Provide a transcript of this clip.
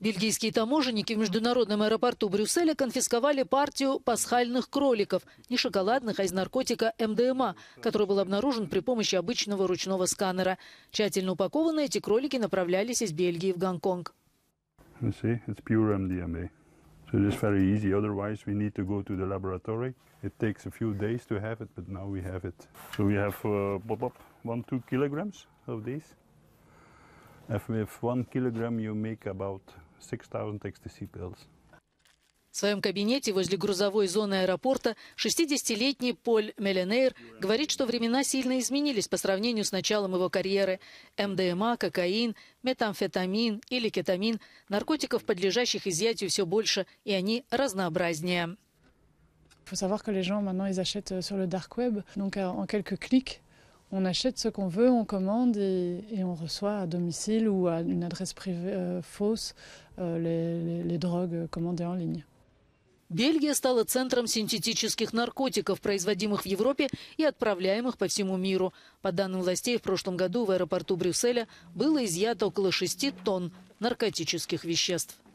Бельгийские таможенники в международном аэропорту Брюсселя конфисковали партию пасхальных кроликов, не шоколадных, а из наркотика МДМА, который был обнаружен при помощи обычного ручного сканера. Тщательно упакованные эти кролики направлялись из Бельгии в Гонконг. one, two kilograms of these. If one kilogram you make about 6000 ecstasy pills. В своем кабинете возле грузовой зоны аэропорта 60-летний Поль Меленейр говорит, что времена сильно изменились по сравнению с началом его карьеры. МДМА, кокаин, метамфетамин или кетамин – наркотиков, подлежащих изъятию все больше, и они разнообразнее. faut savoir que les gens maintenant ils achètent euh, sur le dark web, donc euh, en quelques clics on achète ce qu'on veut, on commande et, et, on reçoit à domicile ou à une adresse privée euh, fausse euh, les, les, les drogues euh, commandées en ligne. Бельгия стала центром синтетических наркотиков, производимых в Европе и отправляемых по всему миру. По данным властей, в прошлом году в аэропорту Брюсселя было изъято около 6 тонн наркотических веществ.